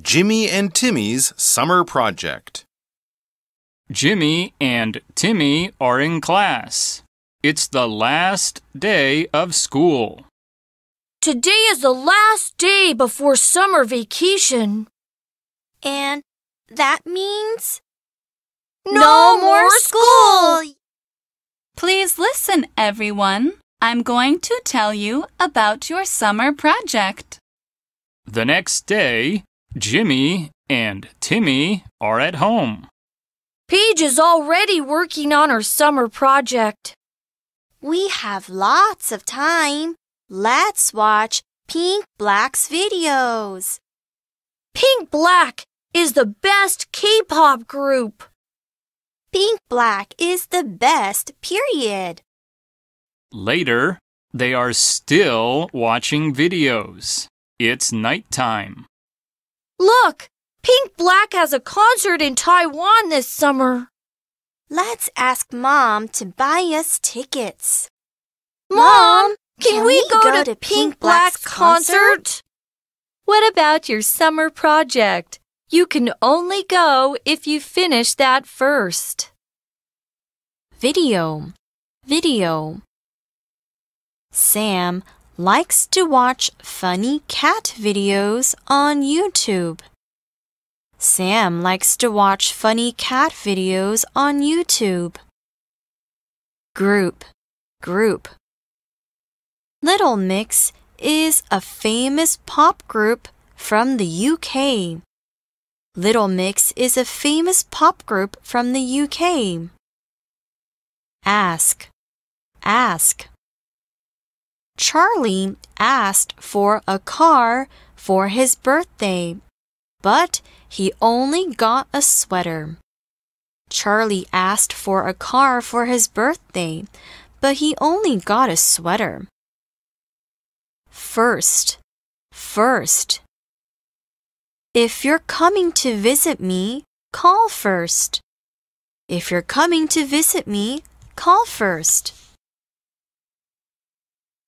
Jimmy and Timmy's Summer Project. Jimmy and Timmy are in class. It's the last day of school. Today is the last day before summer vacation. And that means no, no more school. school. Please listen, everyone. I'm going to tell you about your summer project. The next day, Jimmy and Timmy are at home. Paige is already working on her summer project. We have lots of time. Let's watch Pink Black's videos. Pink Black is the best K pop group. Pink Black is the best, period. Later, they are still watching videos. It's nighttime. Look, Pink Black has a concert in Taiwan this summer. Let's ask Mom to buy us tickets. Mom, can, can we, we, go, go to, to, Pink Black's, Black's concert? What about your summer project? You can only go if you finish that first. Video. Video. Sam likes to watch funny cat videos on YouTube. Sam likes to watch funny cat videos on YouTube. Group, group. Little Mix is a famous pop group from the UK. Little Mix is a famous pop group from the UK. Ask, ask. Charlie asked for a car for his birthday, but he only got a sweater. Charlie asked for a car for his birthday, but he only got a sweater. First, first. If you're coming to visit me, call first. If you're coming to visit me, call first.